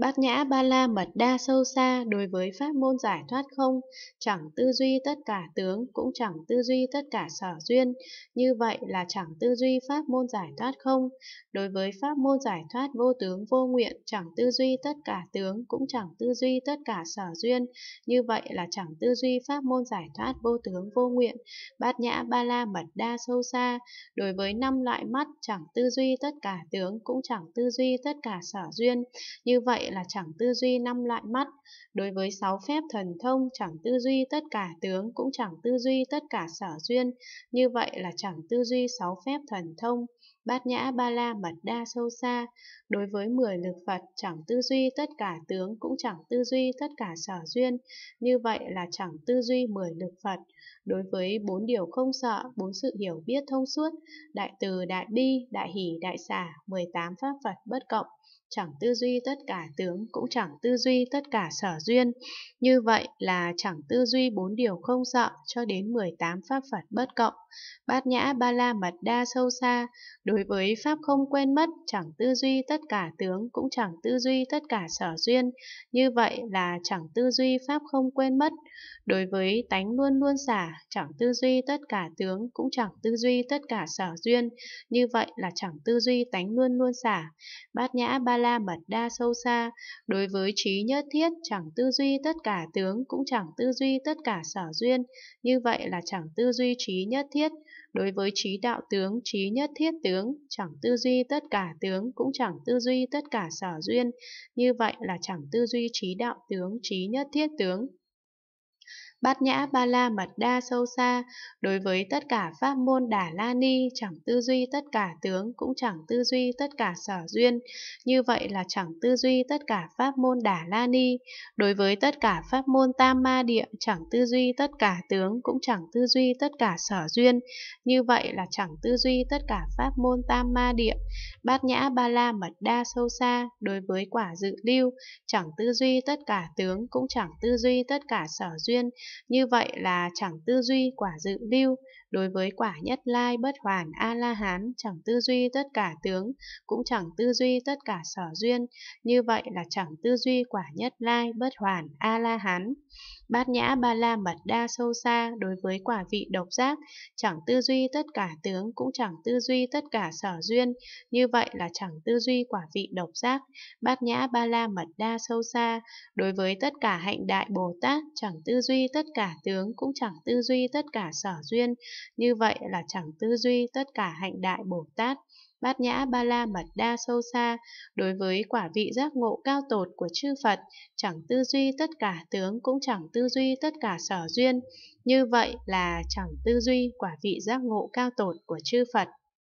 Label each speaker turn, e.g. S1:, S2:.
S1: Bát nhã ba la mật đa sâu xa đối với pháp môn giải thoát không, chẳng tư duy tất cả tướng, cũng chẳng tư duy tất cả sở duyên, như vậy là chẳng tư duy pháp môn giải thoát không. Đối với pháp môn giải thoát vô tướng vô nguyện, chẳng tư duy tất cả tướng, cũng chẳng tư duy tất cả sở duyên, như vậy là chẳng tư duy pháp môn giải thoát vô tướng vô nguyện. Bát nhã ba la mật đa sâu xa, đối với năm loại mắt, chẳng tư duy tất cả tướng, cũng chẳng tư duy tất cả sở duyên, như vậy là chẳng tư duy năm loại mắt, đối với sáu phép thần thông chẳng tư duy tất cả tướng cũng chẳng tư duy tất cả sở duyên, như vậy là chẳng tư duy sáu phép thần thông. Bát nhã ba la mật đa sâu xa, đối với mười lực Phật chẳng tư duy tất cả tướng cũng chẳng tư duy tất cả sở duyên, như vậy là chẳng tư duy mười lực Phật. Đối với bốn điều không sợ, bốn sự hiểu biết thông suốt, đại từ, đại bi, đại hỷ, đại xả, 18 pháp Phật bất cộng, chẳng tư duy tất cả tướng cũng chẳng tư duy tất cả sở duyên. Như vậy là chẳng tư duy bốn điều không sợ cho đến 18 pháp Phật bất cộng. Bát nhã ba la mật đa sâu xa, Đối với Pháp không quên mất, chẳng tư duy tất cả tướng, cũng chẳng tư duy tất cả sở duyên, như vậy là chẳng tư duy Pháp không quên mất. Đối với tánh luôn luôn xả, chẳng tư duy tất cả tướng, cũng chẳng tư duy tất cả sở duyên, như vậy là chẳng tư duy tánh luôn luôn xả. Bát nhã ba la mật đa sâu xa, đối với trí nhất thiết, chẳng tư duy tất cả tướng, cũng chẳng tư duy tất cả sở duyên, như vậy là chẳng tư duy trí nhất thiết. Đối với trí đạo tướng, trí nhất thiết tướng, tướng, chẳng tư duy tất cả tướng, cũng chẳng tư duy tất cả sở duyên, như vậy là chẳng tư duy trí đạo tướng, trí nhất thiết tướng bát nhã ba la mật đa sâu xa, đối với tất cả pháp môn đà la ni chẳng tư duy tất cả tướng cũng chẳng tư duy tất cả sở duyên, như vậy là chẳng tư duy tất cả pháp môn đà la ni, đối với tất cả pháp môn tam ma địa chẳng tư duy tất cả tướng cũng chẳng tư duy tất cả sở duyên, như vậy là chẳng tư duy tất cả pháp môn tam ma địa, bát nhã ba la mật đa sâu xa, đối với quả dự lưu, chẳng tư duy tất cả tướng cũng chẳng tư duy tất cả sở duyên, như vậy là chẳng tư duy quả dự lưu, đối với quả nhất lai bất hoàn A-la-hán chẳng tư duy tất cả tướng, cũng chẳng tư duy tất cả sở duyên, như vậy là chẳng tư duy quả nhất lai bất hoàn A-la-hán. Bát nhã ba la mật đa sâu xa đối với quả vị độc giác, chẳng tư duy tất cả tướng cũng chẳng tư duy tất cả sở duyên, như vậy là chẳng tư duy quả vị độc giác. Bát nhã ba la mật đa sâu xa đối với tất cả hạnh đại Bồ Tát, chẳng tư duy tất tất cả tướng cũng chẳng tư duy tất cả sở duyên, như vậy là chẳng tư duy tất cả hạnh đại Bồ Tát. Bát nhã ba la mật đa sâu xa, đối với quả vị giác ngộ cao tột của chư Phật, chẳng tư duy tất cả tướng cũng chẳng tư duy tất cả sở duyên, như vậy là chẳng tư duy quả vị giác ngộ cao tột của chư Phật.